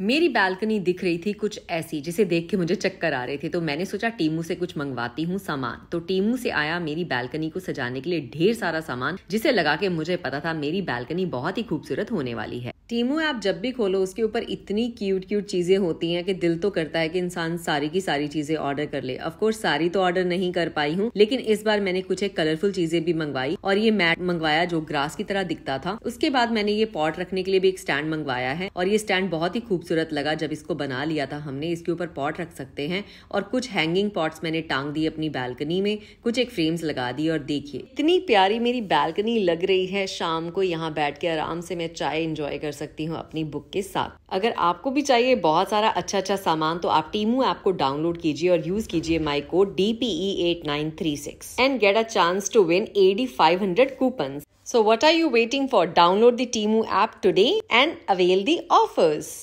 मेरी बालकनी दिख रही थी कुछ ऐसी जिसे देख के मुझे चक्कर आ रहे थे तो मैंने सोचा टीमू से कुछ मंगवाती हूँ सामान तो टीमू से आया मेरी बालकनी को सजाने के लिए ढेर सारा सामान जिसे लगा के मुझे पता था मेरी बालकनी बहुत ही खूबसूरत होने वाली है टीमू ऐप जब भी खोलो उसके ऊपर इतनी क्यूट क्यूट चीज़ें होती हैं कि दिल तो करता है कि इंसान सारी की सारी चीज़ें ऑर्डर कर ले अफकोर्स सारी तो ऑर्डर नहीं कर पाई हूँ लेकिन इस बार मैंने कुछ एक कलरफुल चीज़ें भी मंगवाई और ये मैट मंगवाया जो ग्रास की तरह दिखता था उसके बाद मैंने ये पॉट रखने के लिए भी एक स्टैंड मंगवाया है और ये स्टैंड बहुत ही खूबसूरत लगा जब इसको बना लिया था हमने इसके ऊपर पॉट रख सकते हैं और कुछ हैंगिंग पॉट्स मैंने टांग दी अपनी बैल्कनी में कुछ एक फ्रेम्स लगा दी और देखिए इतनी प्यारी मेरी बैल्कनी लग रही है शाम को यहाँ बैठ के आराम से मैं चाय इंजॉय कर सकती हूँ अपनी बुक के साथ अगर आपको भी चाहिए बहुत सारा अच्छा अच्छा सामान तो आप टीमू ऐप को डाउनलोड कीजिए और यूज कीजिए my code D P E eight nine three six and get a chance to win AD five hundred coupon so what are you waiting for download Temu app app today and avail the offers